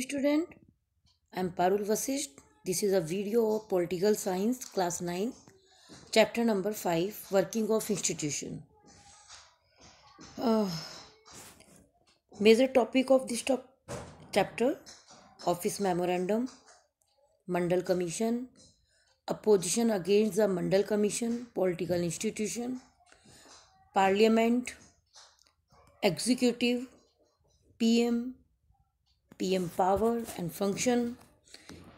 student i am parul vasisht this is a video of political science class 9 chapter number 5 working of institution uh, major topic of this top chapter office memorandum mandal commission opposition against the mandal commission political institution parliament executive pm PM power and function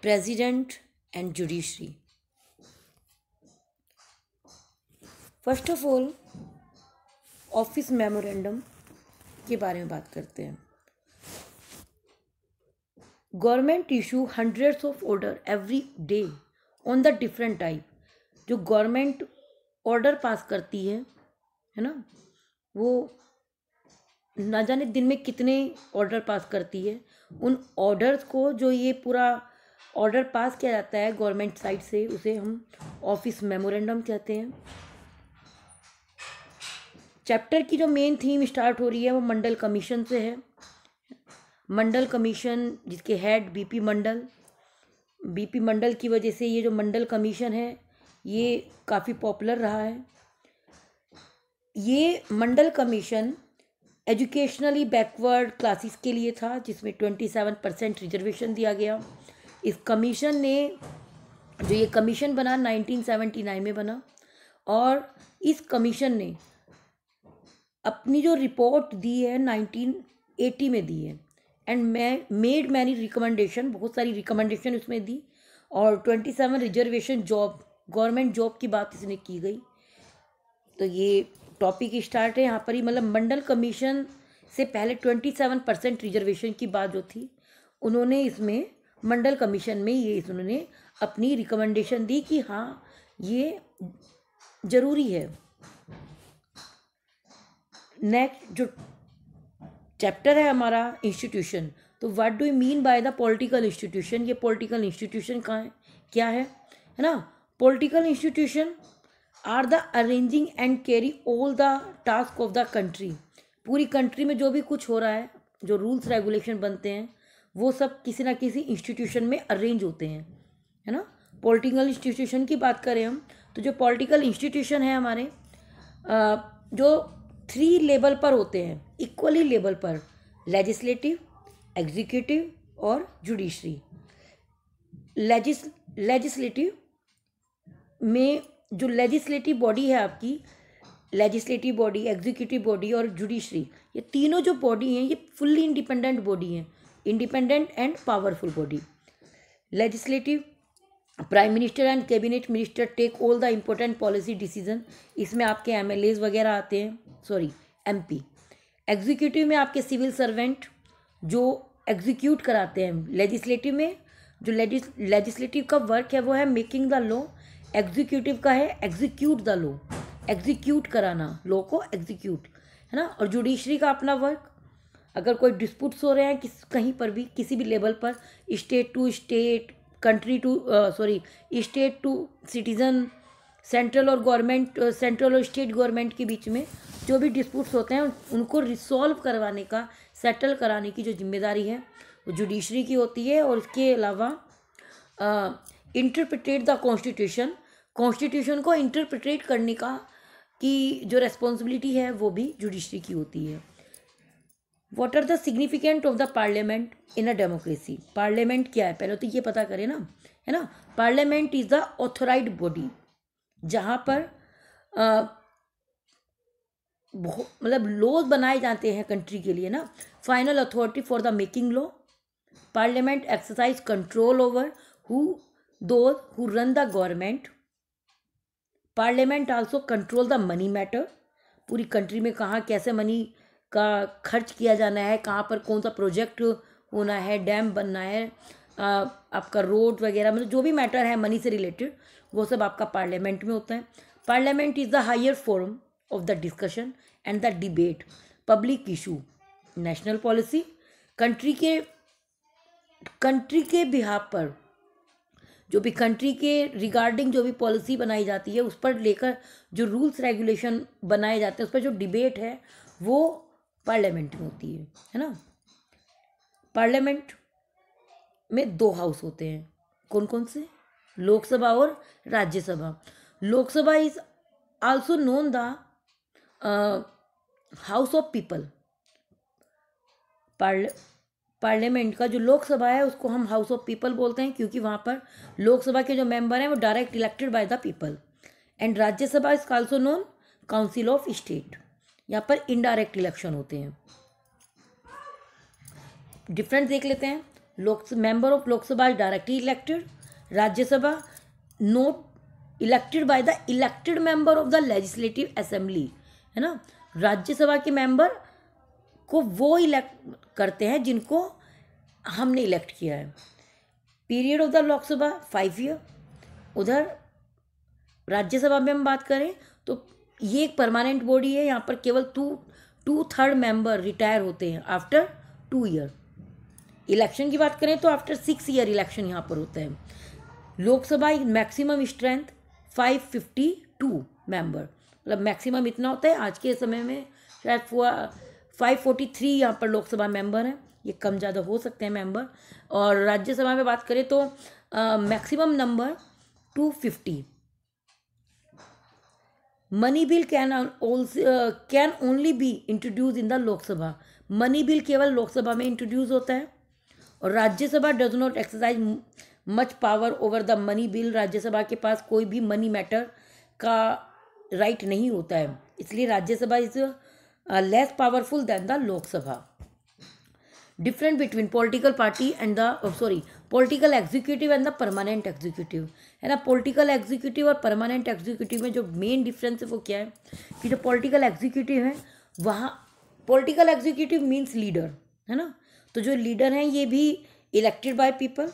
president and judiciary first of all office memorandum के बारे में बात करते हैं government issue hundreds of order every day on the different type जो government order pass करती है है ना वो ना जाने दिन में कितने ऑर्डर पास करती है उन ऑर्डर्स को जो ये पूरा ऑर्डर पास किया जाता है गवर्नमेंट साइड से उसे हम ऑफिस मेमोरेंडम कहते हैं चैप्टर की जो मेन थीम स्टार्ट हो रही है वो मंडल कमीशन से है मंडल कमीशन जिसके head B P Mandal B P Mandal की वजह से ये जो मंडल कमीशन है ये काफ़ी पॉपुलर रहा है ये Mandal commission educationally backward classes के लिए था जिसमें ट्वेंटी सेवन परसेंट रिजर्वेशन दिया गया इस कमीशन ने जो ये कमीशन बना नाइनटीन सेवेंटी नाइन में बना और इस कमीशन ने अपनी जो रिपोर्ट दी है नाइनटीन एटी में दी है एंड मैं मेड मैनी रिकमेंडेशन बहुत सारी रिकमेंडेशन उसमें दी और twenty seven reservation job government job की बात इसने की गई तो ये टॉपिक स्टार्ट है यहाँ पर ही मतलब मंडल कमीशन से पहले ट्वेंटी सेवन परसेंट रिजर्वेशन की बात जो थी उन्होंने इसमें मंडल कमीशन में ये उन्होंने अपनी रिकमेंडेशन दी कि हाँ ये ज़रूरी है नेक्स्ट जो चैप्टर है हमारा इंस्टीट्यूशन तो what do you mean by the political institution ये पॉलिटिकल इंस्टीट्यूशन कहाँ है क्या है है ना political institution are the arranging and carry all the task of the country पूरी कंट्री में जो भी कुछ हो रहा है जो रूल्स रेगुलेशन बनते हैं वो सब किसी ना किसी इंस्टीट्यूशन में अरेंज होते हैं है ना पॉलिटिकल इंस्टीट्यूशन की बात करें हम तो जो पॉलिटिकल इंस्टीट्यूशन है हमारे जो थ्री लेवल पर होते हैं इक्वली लेवल पर लेजिस्लेटिव एग्जीक्यूटिव और जुडिशरी लेजिस लेजिस्लेटिव में जो लेजिस्लेटिव बॉडी है आपकी लेजिस्लेटिव बॉडी एग्जीक्यूटिव बॉडी और जुडिशरी ये तीनों जो बॉडी हैं ये फुल्ली इंडिपेंडेंट बॉडी हैं independent and powerful body legislative prime minister and cabinet minister take all the important policy decision इसमें आपके एम वगैरह आते हैं सॉरी एम एग्जीक्यूटिव में आपके सिविल सर्वेंट जो एग्जीक्यूट कराते हैं लेजिस्लेटिव में जो लेजिस्लेटिव का वर्क है वो है मेकिंग द लॉ एग्जीक्यूटिव का है एग्जीक्यूट द लॉ एग्जीक्यूट कराना लॉ को एग्जीक्यूट है ना और जुडिशरी का अपना वर्क अगर कोई डिस्प्यूट्स हो रहे हैं किस कहीं पर भी किसी भी लेवल पर state to state country to sorry state to citizen central और गवर्नमेंट सेंट्रल और स्टेट गवर्नमेंट के बीच में जो भी डिस्प्यूट्स होते हैं उनको रिसॉल्व करवाने का सेटल कराने की जो जिम्मेदारी है वो जुडिशरी की होती है और इसके अलावा इंटरप्रिटेट द कॉन्स्टिट्यूशन कॉन्स्टिट्यूशन को इंटरप्रिटेट करने का की जो रेस्पॉन्सिबिलिटी है वो भी जुडिशरी की होती है what are the significant of the parliament in a democracy parliament क्या है पहले तो ये पता करें ना है ना parliament is the authorized body जहाँ पर मतलब लॉज बनाए जाते हैं कंट्री के लिए ना final authority for the making law parliament exercise control over who do who run the government parliament also control the money matter पूरी कंट्री में कहाँ कैसे मनी का खर्च किया जाना है कहाँ पर कौन सा प्रोजेक्ट होना है डैम बनना है आ, आपका रोड वगैरह मतलब जो भी मैटर है मनी से रिलेटेड वो सब आपका पार्लियामेंट में होता है parliament is the higher forum of the discussion and the debate public issue national policy country के कंट्री के बिहार पर जो भी कंट्री के रिगार्डिंग जो भी पॉलिसी बनाई जाती है उस पर लेकर जो रूल्स रेगुलेशन बनाए जाते हैं उस पर जो डिबेट है वो पार्लियामेंट में होती है है ना पार्लियामेंट में दो हाउस होते हैं कौन कौन से लोकसभा और Rajya Sabha Lok Sabha is also known the house of people Paarl parliament का जो लोकसभा है उसको हम हाउस ऑफ पीपल बोलते हैं क्योंकि वहाँ पर लोकसभा के जो मेंबर हैं वो direct elected by the people and Rajya Sabha is also known council of state यहाँ पर इनडायरेक्ट इलेक्शन होते हैं डिफरेंट देख लेते हैं Lok member of Lok Sabha is directly elected Rajya Sabha not elected by the elected member of the legislative assembly है ना राज्यसभा के मेंबर को वो इलेक्ट करते हैं जिनको हमने इलेक्ट किया है period of the Lok Sabha five year उधर राज्यसभा में हम बात करें तो ये एक परमानेंट बॉडी है यहाँ पर केवल two two third member retire होते हैं आफ्टर टू ईयर इलेक्शन की बात करें तो आफ्टर सिक्स ईयर इलेक्शन यहाँ पर होता है Lok Sabha maximum strength five fifty two member मतलब मैक्सिमम इतना होता है आज के समय में शायद फाइव फोर्टी थ्री यहाँ पर लोकसभा मेंबर हैं ये कम ज़्यादा हो सकते हैं मेंबर और राज्यसभा में बात करें तो maximum number two fifty money bill can can only be introduce in the Lok Sabha money bill केवल लोकसभा में इंट्रोड्यूस होता है और Rajya Sabha does not exercise much power over the money bill Rajya Sabha के पास कोई भी मनी मैटर का राइट right नहीं होता है इसलिए Rajya Sabha is less powerful than the Lok Sabha different between political party and the sorry political executive and the permanent executive है ना पोलिटिकल एग्जीक्यूटिव और परमानेंट एग्जीक्यूटिव में जो मेन डिफरेंस है वो क्या है कि जो पोलिटिकल एग्जीक्यूटिव है वहाँ पोलिटिकल एग्जीक्यूटिव मीन्स लीडर है ना तो जो लीडर हैं ये भी इलेक्टेड बाय पीपल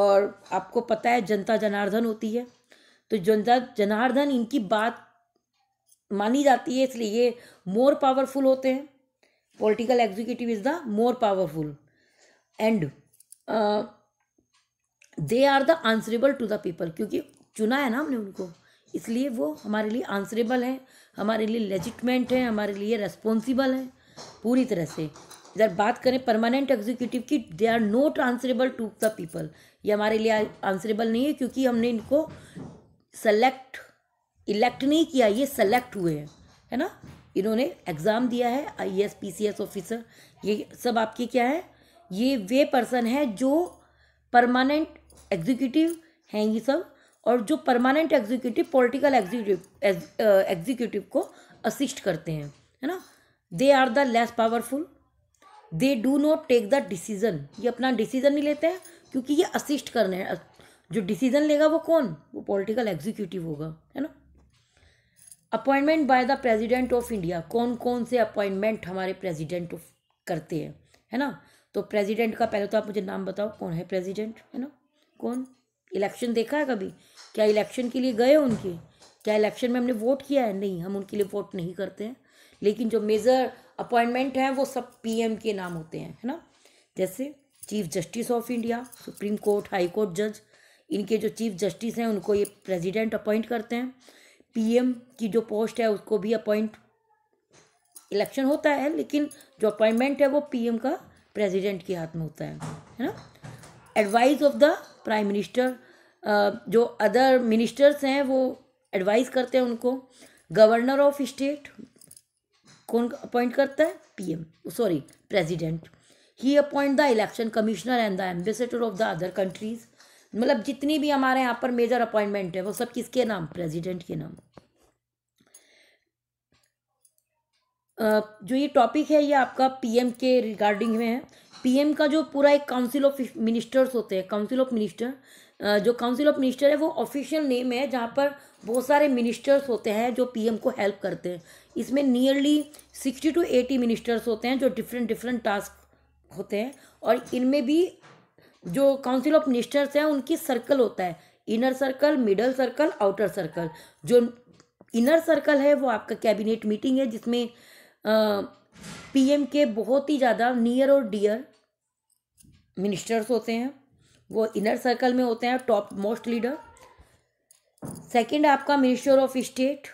और आपको पता है जनता जनार्दन होती है तो जनता जनार्दन इनकी बात मानी जाती है इसलिए ये मोर पावरफुल होते हैं political executive is the more powerful and they are the answerable to the people क्योंकि चुना है ना हमने उनको इसलिए वो हमारे लिए आंसरेबल हैं हमारे लिए लेजिटमेंट हैं हमारे लिए रेस्पॉन्सिबल हैं पूरी तरह से इधर बात करें परमानेंट एग्जीक्यूटिव की they are not answerable to the people ये हमारे लिए आंसरेबल नहीं है क्योंकि हमने इनको सेलेक्ट इलेक्ट नहीं किया ये सेलेक्ट हुए हैं है ना इन्होंने एग्ज़ाम दिया है I S P C S officer ये सब आपके क्या है ये वे पर्सन है जो परमानेंट एग्जीक्यूटिव हैं ये सब और जो permanent executive political executive executive को असिस्ट करते हैं है ना they are the less powerful they do not take the decision ये अपना डिसीज़न नहीं लेते हैं क्योंकि ये असिस्ट करने हैं जो डिसीज़न लेगा वो कौन वो पॉलिटिकल एग्जीक्यूटिव होगा है ना appointment by the president of India कौन कौन से अपॉइंटमेंट हमारे प्रेसिडेंट करते हैं है ना तो प्रेसिडेंट का पहले तो आप मुझे नाम बताओ कौन है प्रेसिडेंट है ना कौन इलेक्शन देखा है कभी क्या इलेक्शन के लिए गए उनके क्या इलेक्शन में हमने वोट किया है नहीं हम उनके लिए वोट नहीं करते हैं लेकिन जो मेजर अपॉइंटमेंट हैं वो सब पीएम के नाम होते हैं है ना जैसे chief justice of India supreme court high court जज इनके जो चीफ जस्टिस हैं उनको ये प्रेसिडेंट अपॉइंट करते हैं पीएम की जो पोस्ट है उसको भी अपॉइंट इलेक्शन होता है लेकिन जो अपॉइंटमेंट है वो पीएम का प्रेसिडेंट के हाथ में होता है है ना advice of the prime minister जो अदर मिनिस्टर्स हैं वो एडवाइस करते हैं उनको गवर्नर ऑफ स्टेट कौन अपॉइंट करता है पीएम सॉरी प्रेसिडेंट ही appoint the election commissioner and the ambassador of the other countries मतलब जितनी भी हमारे यहाँ पर मेजर अपॉइंटमेंट है वो सब किसके नाम प्रेसिडेंट के नाम जो ये टॉपिक है ये आपका पीएम के रिगार्डिंग में है पीएम का जो पूरा एक काउंसिल ऑफ मिनिस्टर्स होते हैं काउंसिल ऑफ मिनिस्टर जो काउंसिल ऑफ मिनिस्टर है वो ऑफिशियल नेम है जहाँ पर बहुत सारे मिनिस्टर्स होते हैं जो पीएम को हेल्प करते हैं इसमें nearly sixty to eighty ministers होते हैं जो डिफरेंट डिफरेंट टास्क होते हैं और इनमें भी जो काउंसिल ऑफ मिनिस्टर्स हैं उनकी सर्कल होता है inner circle middle circle outer circle जो इनर सर्कल है वो आपका कैबिनेट मीटिंग है जिसमें पीएम के बहुत ही ज़्यादा नियर और डियर मिनिस्टर्स होते हैं वो इनर सर्कल में होते हैं टॉप मोस्ट लीडर सेकंड आपका मिनिस्टर ऑफ स्टेट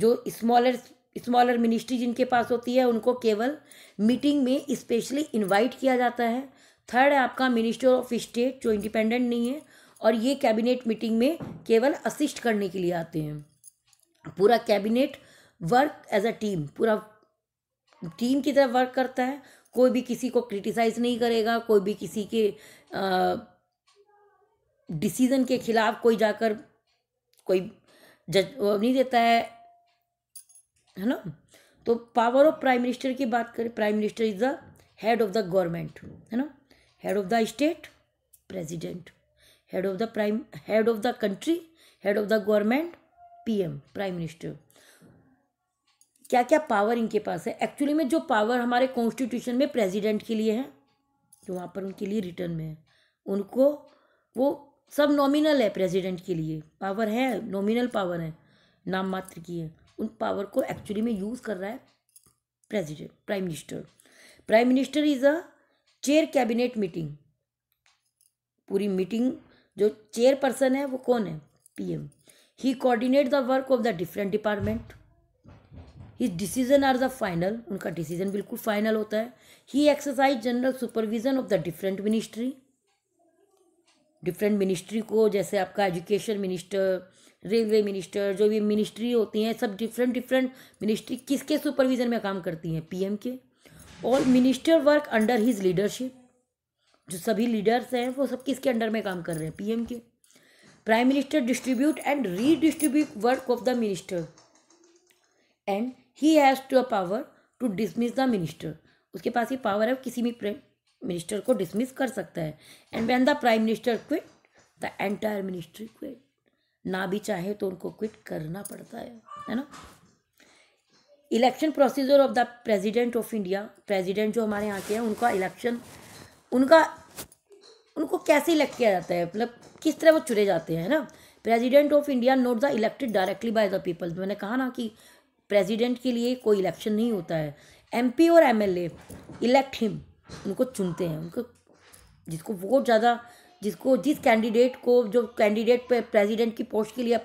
जो स्मॉलर स्मॉलर मिनिस्ट्री जिनके पास होती है उनको केवल मीटिंग में स्पेशली इनवाइट किया जाता है थर्ड है आपका मिनिस्टर ऑफ स्टेट जो इंडिपेंडेंट नहीं है और ये कैबिनेट मीटिंग में केवल असिस्ट करने के लिए आते हैं पूरा cabinet work as a team पूरा टीम की तरह वर्क करता है कोई भी किसी को क्रिटिसाइज़ नहीं करेगा कोई भी किसी के डिसीज़न के खिलाफ कोई जाकर कोई जज नहीं देता है है ना तो पावर ऑफ प्राइम मिनिस्टर की बात करें prime minister is the head of the government है ना head of the state president head of the prime head of the country head of the government PM prime minister क्या क्या power इनके पास है actually में जो पावर हमारे constitution में प्रेसिडेंट के लिए है जो वहाँ पर उनके लिए रिटर्न में है उनको वो सब नॉमिनल है प्रेसिडेंट के लिए पावर है नॉमिनल पावर है नाम मात्र की है उन पावर को एक्चुअली में यूज़ कर रहा है president prime minister prime minister is a chair cabinet meeting पूरी मीटिंग जो चेयर पर्सन है वो कौन है पीएम ही coordinate the work of the different department his decision are the final उनका डिसीजन बिल्कुल फाइनल होता है he exercise general supervision of the different ministry different ministry को जैसे आपका एजुकेशन मिनिस्टर रेलवे मिनिस्टर जो भी मिनिस्ट्री होती हैं सब डिफरेंट डिफरेंट मिनिस्ट्री किसके सुपरविज़न में काम करती हैं पीएम के all minister work under his leadership जो सभी लीडर्स हैं वो सब किसके अंडर में काम कर रहे हैं पीएम के prime minister distribute and redistribute work of the minister and he has to a power to dismiss the minister उसके पास ये पावर है किसी भी मिनिस्टर को डिसमिस कर सकता है and when the prime minister quit the entire ministry quit ना भी चाहे तो उनको क्विट करना पड़ता है है ना election procedure of the president of India president जो हमारे यहाँ के हैं उनका इलेक्शन उनका उनको कैसे इलेक्ट किया जाता है मतलब किस तरह वो चुने जाते हैं ना president of India not the elected directly by the people मैंने कहा ना कि प्रेसिडेंट के लिए कोई इलेक्शन नहीं होता है एमपी और एमएलए इलेक्ट हिम उनको चुनते हैं उनको जिसको वोट ज़्यादा जिसको जिस कैंडिडेट को जो कैंडिडेट पर प्रेजिडेंट की पोस्ट के लिए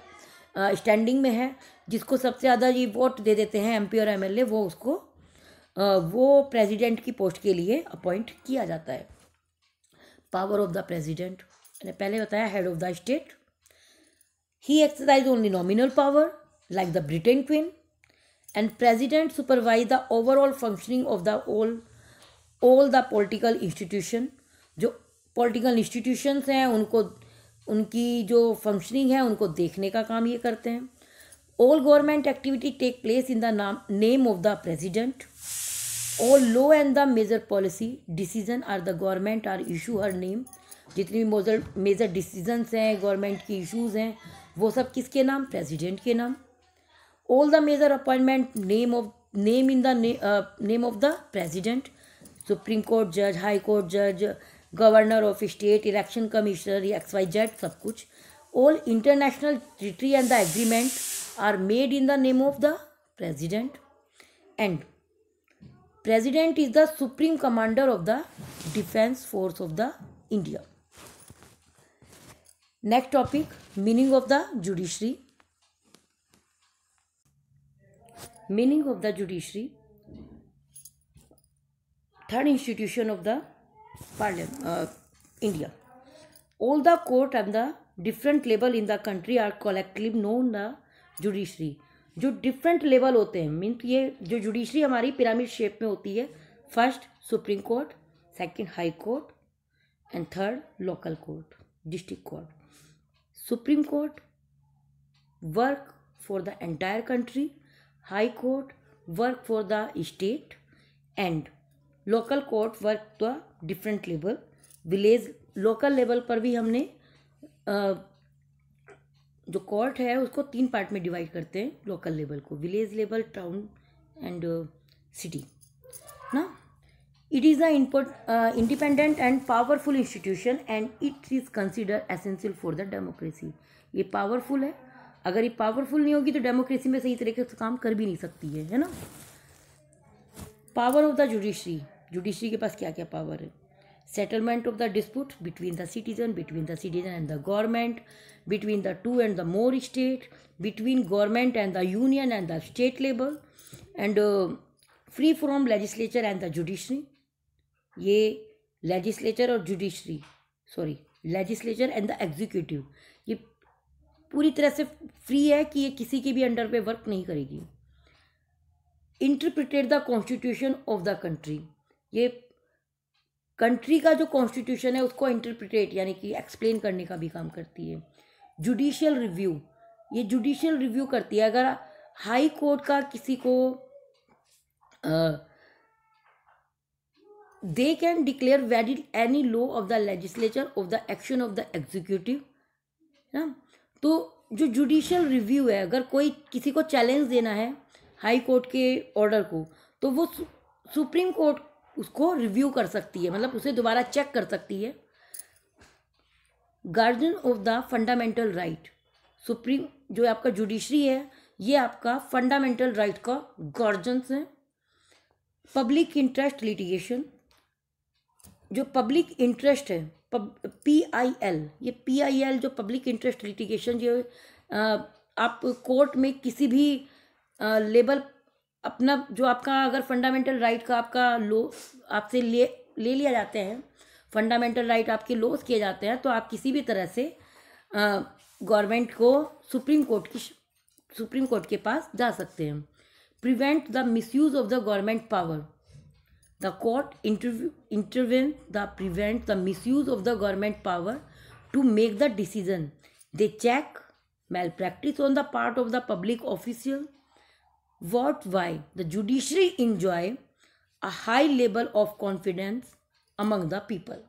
स्टैंडिंग में है जिसको सबसे ज़्यादा ये वोट दे देते हैं एम और एमएलए वो उसको वो प्रेसिडेंट की पोस्ट के लिए अपॉइंट किया जाता है पावर ऑफ द प्रेसिडेंट मैंने पहले बताया head of the state he exercise only nominal power like the Britain queen and president supervise the overall functioning of the all all the political institution जो political institutions हैं उनको उनकी जो functioning है उनको देखने का काम ये करते हैं All government activity take place in the name of the president. All law and the major policy decision are the government are issue her name. जितनी मेजर मेजर डिसीजंस हैं गवर्नमेंट की इश्यूज हैं वो सब किसके नाम प्रेसिडेंट के नाम all the major appointment name of name in the name of the president supreme court जज हाई कोर्ट जज governor of state election commissioner x Y Z सब कुछ all international treaty and the agreement are made in the name of the president and president is the supreme commander of the defense force of the india next topic meaning of the judiciary meaning of the judiciary third institution of the parliament uh, india all the court and the different level in the country are collectively known the judiciary जो different level होते हैं mean ये जो judiciary हमारी pyramid shape में होती है first supreme court second high court and third local court district court supreme court work for the entire country high court work for the state and local court work the different level village local level पर भी हमने जो court है उसको तीन part में divide करते हैं लोकल लेवल को village level town and city ना it is a independent and powerful institution and it is consider essential for the democracy ये पावरफुल है अगर ये पावरफुल नहीं होगी तो डेमोक्रेसी में सही तरीके से काम कर भी नहीं सकती है है ना power of the judiciary judiciary के पास क्या क्या पावर है settlement of the dispute between the citizen between the citizen and the government between the two and the more state between government and the union and the state level and uh, free from legislature and the judiciary ये legislature और judiciary sorry legislature and the executive ये पूरी तरह से free है कि ये किसी के भी अंडर पे वर्क नहीं करेगी interpret the constitution of the country ये कंट्री का जो कॉन्स्टिट्यूशन है उसको इंटरप्रिटेट यानी कि एक्सप्लेन करने का भी काम करती है जुडिशियल रिव्यू ये जुडिशियल रिव्यू करती है अगर हाई कोर्ट का किसी को they can declare valid any law of the legislature of the action of the executive ना तो जो जुडिशियल रिव्यू है अगर कोई किसी को चैलेंज देना है हाई कोर्ट के ऑर्डर को तो वो सुप्रीम कोर्ट उसको रिव्यू कर सकती है मतलब उसे दोबारा चेक कर सकती है guardian of the fundamental right supreme जो आपका जुडिशरी है ये आपका फंडामेंटल राइट का गार्जियंस है पब्लिक इंटरेस्ट लिटिगेशन जो पब्लिक इंटरेस्ट है पी आई एल ये पी आई एल जो पब्लिक इंटरेस्ट लिटिगेशन जो आप कोर्ट में किसी भी लेबल अपना जो आपका अगर फंडामेंटल राइट का आपका लो आपसे ले ले लिया जाते हैं फंडामेंटल राइट आपके लॉस किए जाते हैं तो आप किसी भी तरह से गवर्नमेंट को सुप्रीम कोर्ट की सुप्रीम कोर्ट के पास जा सकते हैं prevent the misuse of the government power the court interview intervene the prevent the misuse of the government power to make the decision they check malpractice on the part of the public official what why the judiciary enjoy a high level of confidence among the people